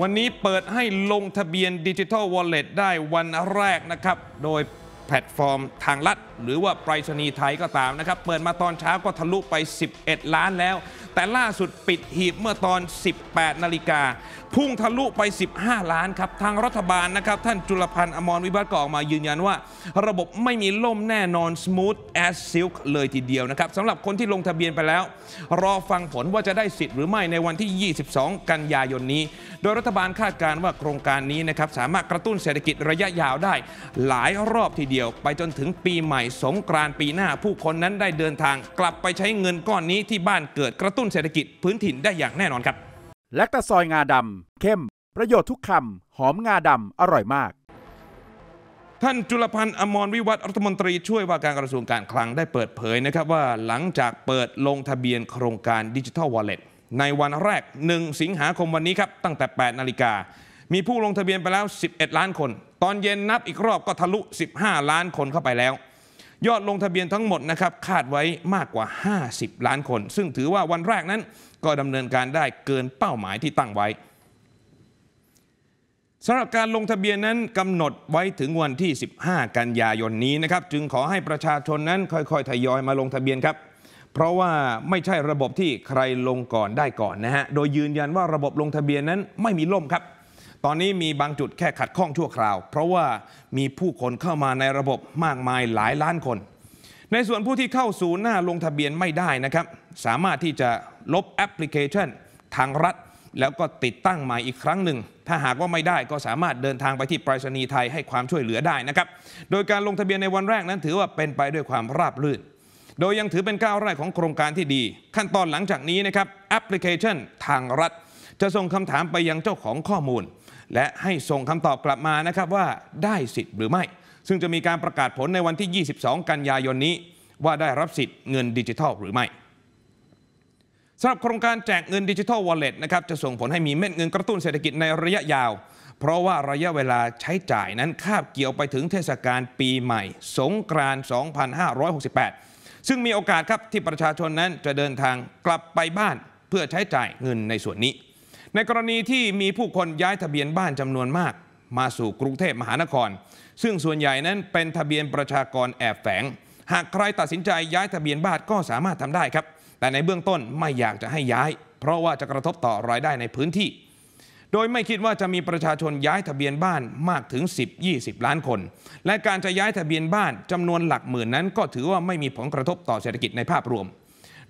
วันนี้เปิดให้ลงทะเบียนดิจิทัลวอลเล็ตได้วันแรกนะครับโดยแพลตฟอร์มทางลัดหรือว่าไปรษณีย์ไทยก็ตามนะครับ เปิดมาตอนเช้าก็ทะลุไป 11 ล้านแล้ว แต่ล่าสุดปิดหีบเมื่อตอน 18นาฬิกาพุ่งทะลุไป 15 ล้านครับ ทางรัฐบาลนะครับ ท่านจุลพันธ์อมรวิบัติก็ออกมายืนยันว่าระบบไม่มีล่มแน่นอน smooth as silk เลยทีเดียวนะครับสำหรับคนที่ลงทะเบียนไปแล้ว รอฟังผลว่าจะได้สิทธิ์หรือไม่ในวันที่ 22 กันยายนนี้ โดยรัฐบาลคาดการณ์ว่าโครงการนี้นะครับสามารถกระตุ้นเศรษฐกิจระยะยาวได้หลายรอบทีเดียวยวไปจนถึงปีใหม่สงกรานต์ปีหน้าผู้คนนั้นได้เดินทาง กลับไปใช้เงินก้อนนี้ที่บ้านเกิดกระตุ้นเศรษฐกิจพื้นถิ่นได้อย่างแน่นอนครับแลคตาซอยงาดำเข้ม ประโยชน์ทุกคำหอมงาดำอร่อยมาก ท่านจุลพันธ์อมรวิวันรรัฐมนตรีช่วยว่าการกระทรวงการคลังได้เปิดเผยนะครับ ว่าหลังจากเปิดลงทะเบียนโครงการดิจิทัลวอลเล็ตในวันแรก1สิงหาคมวันนี้ครับตั้งแต่8นาฬิกามีผู้ลงทะเบียนไปแล้ว 11 ล้านคน ตอนเย็นนับอีกรอบก็ทะลุ 15 ล้านคนเข้าไปแล้ว ยอดลงทะเบียนทั้งหมดนะครับคาดไว้มากกว่า 50 ล้านคน ซึ่งถือว่าวันแรกนั้นก็ดำเนินการได้เกินเป้าหมายที่ตั้งไว้สำหรับการลงทะเบียนนั้นกำหนดไว้ถึงวันที่ 15 กันยายนนี้นะครับ จึงขอให้ประชาชนนั้นค่อยๆทยอยมาลงทะเบียนครับ เพราะว่าไม่ใช่ระบบที่ใครลงก่อนได้ก่อนนะฮะ โดยยืนยันว่าระบบลงทะเบียนนั้นไม่มีล่มครับตอนนี้มีบางจุดแค่ขัดข้องชั่วคราว เพราะว่ามีผู้คนเข้ามาในระบบมากมายหลายล้านคน ในส่วนผู้ที่เข้าศูนย์หน้าลงทะเบียนไม่ได้นะครับ สามารถที่จะลบแอปพลิเคชันทางรัฐ แล้วก็ติดตั้งใหม่อีกครั้งหนึ่ง ถ้าหากว่าไม่ได้ก็สามารถเดินทางไปที่ไปรษณีย์ไทยให้ความช่วยเหลือได้นะครับ โดยการลงทะเบียนในวันแรกนั้นถือว่าเป็นไปด้วยความราบรื่น โดยยังถือเป็นก้าวแรกของโครงการที่ดี ขั้นตอนหลังจากนี้นะครับแอปพลิเคชัน ทางรัฐ จะส่งคำถามไปยังเจ้าของข้อมูลและให้ส่งคำตอบกลับมานะครับ ว่าได้สิทธิ์หรือไม่ ซึ่งจะมีการประกาศผลในวันที่ 22 กันยายนนี้ ว่าได้รับสิทธิ์เงินดิจิทัลหรือไม่สำหรับโครงการแจกเงินดิจิทัลวอลเล็ตนะครับ จะส่งผลให้มีเม็ดเงินกระตุ้นเศรษฐกิจในระยะยาว เพราะว่าระยะเวลาใช้จ่ายนั้นคาบเกี่ยวไปถึงเทศกาลปีใหม่สงกรานต์2568ซึ่งมีโอกาสครับที่ประชาชนนั้นจะเดินทางกลับไปบ้านเพื่อใช้จ่ายเงินในส่วนนี้ในกรณีที่มีผู้คนย้ายทะเบียนบ้านจำนวนมาก มาสู่กรุงเทพมหานคร ซึ่งส่วนใหญ่นั้นเป็นทะเบียนประชากรแอบแฝง หากใครตัดสินใจย้ายทะเบียนบ้านก็สามารถทำได้ครับ แต่ในเบื้องต้นไม่อยากจะให้ย้าย เพราะว่าจะกระทบต่อรายได้ในพื้นที่ โดยไม่คิดว่าจะมีประชาชนย้ายทะเบียนบ้านมากถึง10-20 ล้านคน และการจะย้ายทะเบียนบ้านจำนวนหลักหมื่นนั้น ก็ถือว่าไม่มีผลกระทบต่อเศรษฐกิจในภาพรวม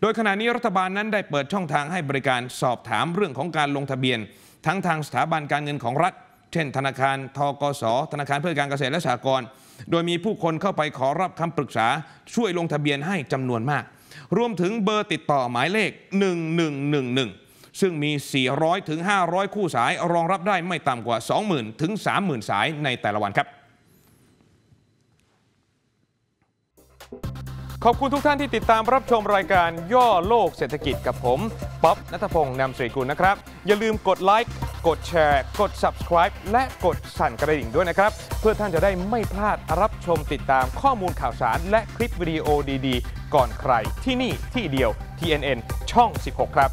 โดยขณะนี้รัฐบาลนั้นได้เปิดช่องทางให้บริการสอบถามเรื่องของการลงทะเบียน ทั้งทางสถาบันการเงินของรัฐ เช่นธนาคาร ทกส ธนาคารเพื่อการเกษตรและสหกรณ์โดยมีผู้คนเข้าไปขอรับคำปรึกษา ช่วยลงทะเบียนให้จำนวนมาก รวมถึงเบอร์ติดต่อหมายเลข 1111 ซึ่งมี 400ถึง500 คู่สายรองรับได้ไม่ต่ำกว่า 20,000ถึง30,000 สายในแต่ละวันครับขอบคุณทุกท่านที่ติดตามรับชมรายการย่อโลกเศรษฐกิจกับผม ป๊อบนัทพงศ์นำสุริกุลนะครับ อย่าลืมกดไลค์กดแชร์ กด subscribe และกดสั่นกระดิ่งด้วยนะครับ เพื่อท่านจะได้ไม่พลาดรับชมติดตามข้อมูลข่าวสาร และคลิปวิดีโอดีๆ ก่อนใครที่นี่ที่เดียว TNN ช่อง 16 ครับ